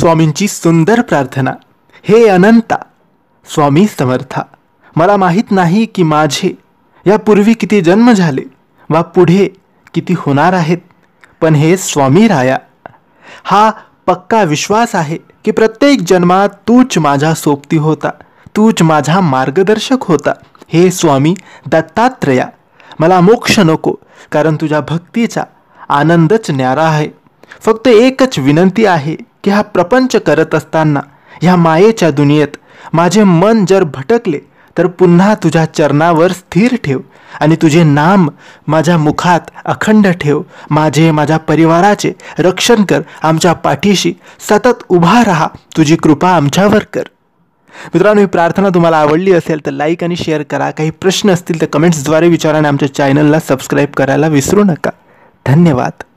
स्वामींची सुंदर प्रार्थना हे अनंता स्वामी समर्था मला माहीत नाही की माझे यापूर्वी किती जन्म झाले वा पुढे किती होणार आहेत पण हे स्वामी राया हा पक्का विश्वास आहे की प्रत्येक जन्मात तूच माझा सोबती होता तूच माझा मार्गदर्शक होता हे स्वामी दत्तात्रया मला मोक्ष नको कारण तुझ्या भक्तीचा आनंदच न्यारा आहे फक्त एकच विनंती आहे ह्या हा प्रपंच करत असताना ह्या मायेच्या दुनियेत माझे मन जर भटकले तर पुन्हा तुझ्या चरणावर स्थिर ठेव आणि तुझे नाम माझ्या मुखात अखंड ठेव माझे माझ्या परिवाराचे रक्षण कर आमच्या पाठीशी सतत उभा राहा तुझी कृपा आमच्यावर कर मित्रांनो ही प्रार्थना तुम्हाला आवडली असेल तर लाईक आणि शेअर करा काही प्रश्न असतील तर कमेंट्सद्वारे आणि आमच्या चॅनलला सबस्क्राईब करायला विसरू नका धन्यवाद